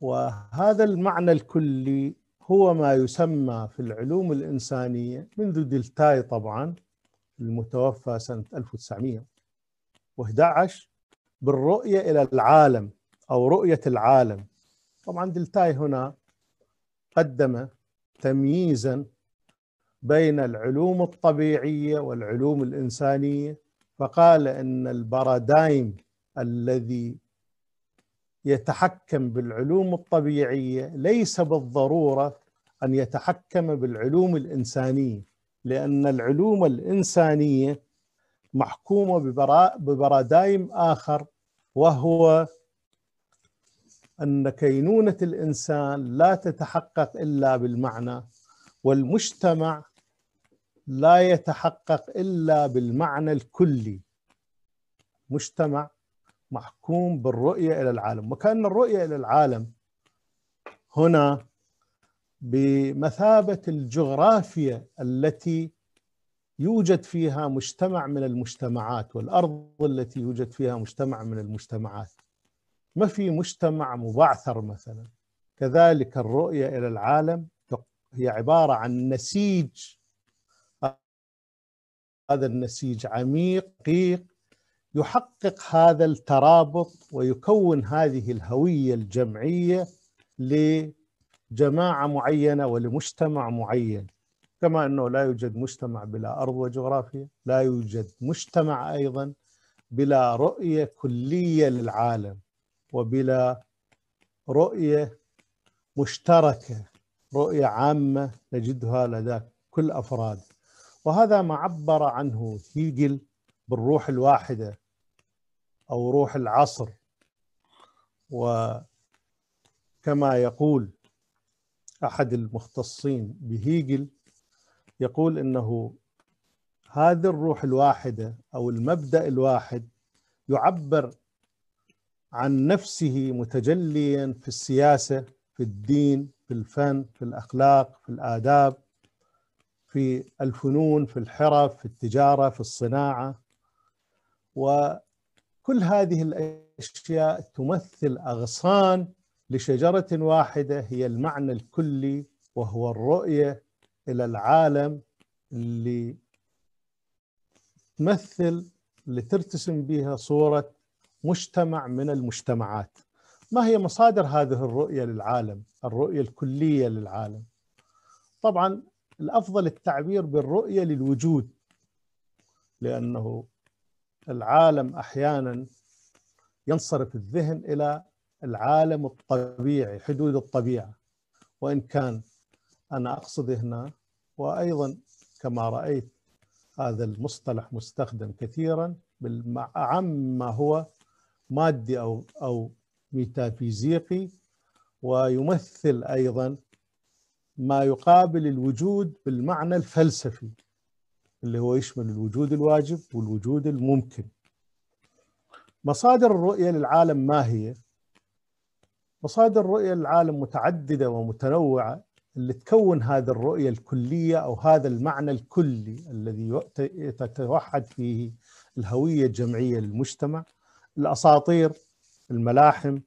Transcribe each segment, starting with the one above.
وهذا المعنى الكلي هو ما يسمى في العلوم الإنسانية منذ دلتاي طبعا المتوفى سنة 1911 بالرؤية إلى العالم أو رؤية العالم طبعا دلتاي هنا قدم تمييزا بين العلوم الطبيعية والعلوم الإنسانية فقال أن البارادايم الذي يتحكم بالعلوم الطبيعيه ليس بالضروره ان يتحكم بالعلوم الانسانيه لان العلوم الانسانيه محكومه ببرادايم اخر وهو ان كينونه الانسان لا تتحقق الا بالمعنى والمجتمع لا يتحقق الا بالمعنى الكلي مجتمع محكوم بالرؤية إلى العالم وكأن الرؤية إلى العالم هنا بمثابة الجغرافيا التي يوجد فيها مجتمع من المجتمعات والأرض التي يوجد فيها مجتمع من المجتمعات ما في مجتمع مبعثر مثلا كذلك الرؤية إلى العالم هي عبارة عن نسيج هذا النسيج عميق دقيق يحقق هذا الترابط ويكون هذه الهويه الجمعيه لجماعه معينه ولمجتمع معين كما انه لا يوجد مجتمع بلا ارض وجغرافيا، لا يوجد مجتمع ايضا بلا رؤيه كليه للعالم وبلا رؤيه مشتركه، رؤيه عامه نجدها لدى كل افراد. وهذا ما عبر عنه هيجل بالروح الواحده او روح العصر وكما يقول احد المختصين بهيجل يقول انه هذه الروح الواحده او المبدا الواحد يعبر عن نفسه متجليا في السياسه في الدين في الفن في الاخلاق في الاداب في الفنون في الحرف في التجاره في الصناعه وكل هذه الاشياء تمثل اغصان لشجره واحده هي المعنى الكلي وهو الرؤيه الى العالم اللي تمثل اللي ترتسم بها صوره مجتمع من المجتمعات. ما هي مصادر هذه الرؤيه للعالم؟ الرؤيه الكليه للعالم. طبعا الافضل التعبير بالرؤيه للوجود لانه العالم احيانا ينصرف الذهن الى العالم الطبيعي حدود الطبيعه وان كان انا اقصد هنا وايضا كما رايت هذا المصطلح مستخدم كثيرا بالأعم ما هو مادي او او ميتافيزيقي ويمثل ايضا ما يقابل الوجود بالمعنى الفلسفي اللي هو يشمل الوجود الواجب والوجود الممكن مصادر الرؤية للعالم ما هي؟ مصادر الرؤية للعالم متعددة ومتنوعة اللي تكون هذه الرؤية الكلية أو هذا المعنى الكلي الذي تتوحد فيه الهوية الجمعية للمجتمع الأساطير الملاحم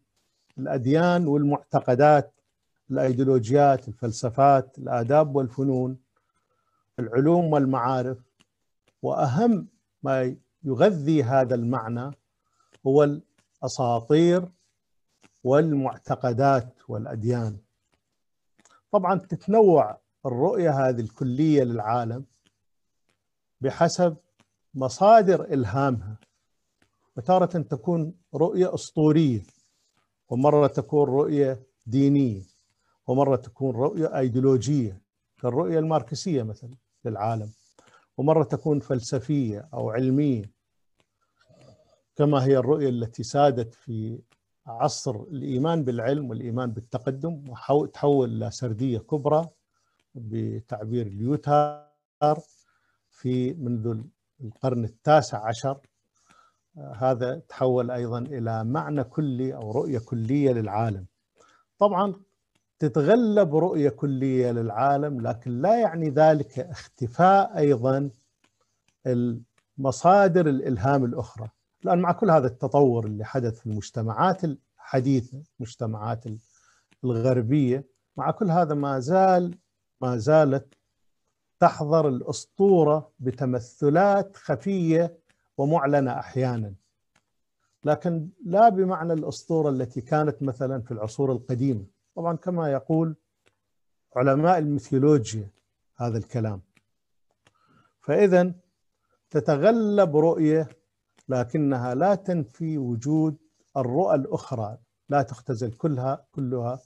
الأديان والمعتقدات الأيديولوجيات الفلسفات الآداب والفنون العلوم والمعارف واهم ما يغذي هذا المعنى هو الاساطير والمعتقدات والاديان طبعا تتنوع الرؤيه هذه الكليه للعالم بحسب مصادر الهامها وتارة تكون رؤية أسطورية ومرة تكون رؤية دينية ومرة تكون رؤية أيديولوجية كالرؤية الماركسية مثلا للعالم ومرة تكون فلسفية أو علمية كما هي الرؤية التي سادت في عصر الإيمان بالعلم والإيمان بالتقدم وتحول إلى سردية كبرى بتعبير اليوتار في منذ القرن التاسع عشر هذا تحول أيضا إلى معنى كلي أو رؤية كلية للعالم طبعا تتغلب رؤية كلية للعالم لكن لا يعني ذلك اختفاء أيضا المصادر الإلهام الأخرى لان مع كل هذا التطور اللي حدث في المجتمعات الحديثة المجتمعات الغربية مع كل هذا ما زال ما زالت تحظر الأسطورة بتمثلات خفية ومعلنة أحيانا لكن لا بمعنى الأسطورة التي كانت مثلا في العصور القديمة طبعا كما يقول علماء الميثولوجيا هذا الكلام فإذا تتغلب رؤية لكنها لا تنفي وجود الرؤى الأخرى لا تختزل كلها كلها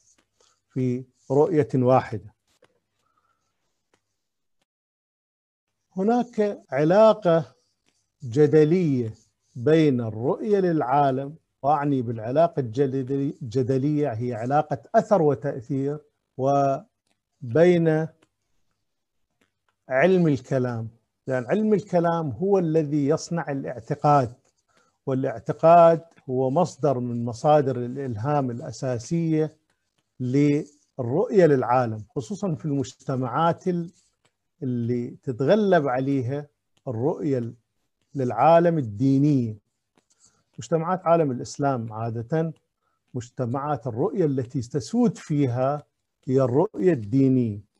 في رؤية واحدة هناك علاقة جدلية بين الرؤية للعالم واعني بالعلاقه الجدليه هي علاقه اثر وتاثير وبين علم الكلام لان يعني علم الكلام هو الذي يصنع الاعتقاد والاعتقاد هو مصدر من مصادر الالهام الاساسيه للرؤيه للعالم خصوصا في المجتمعات اللي تتغلب عليها الرؤيه للعالم الدينيه مجتمعات عالم الإسلام عادة مجتمعات الرؤية التي تسود فيها هي الرؤية الدينية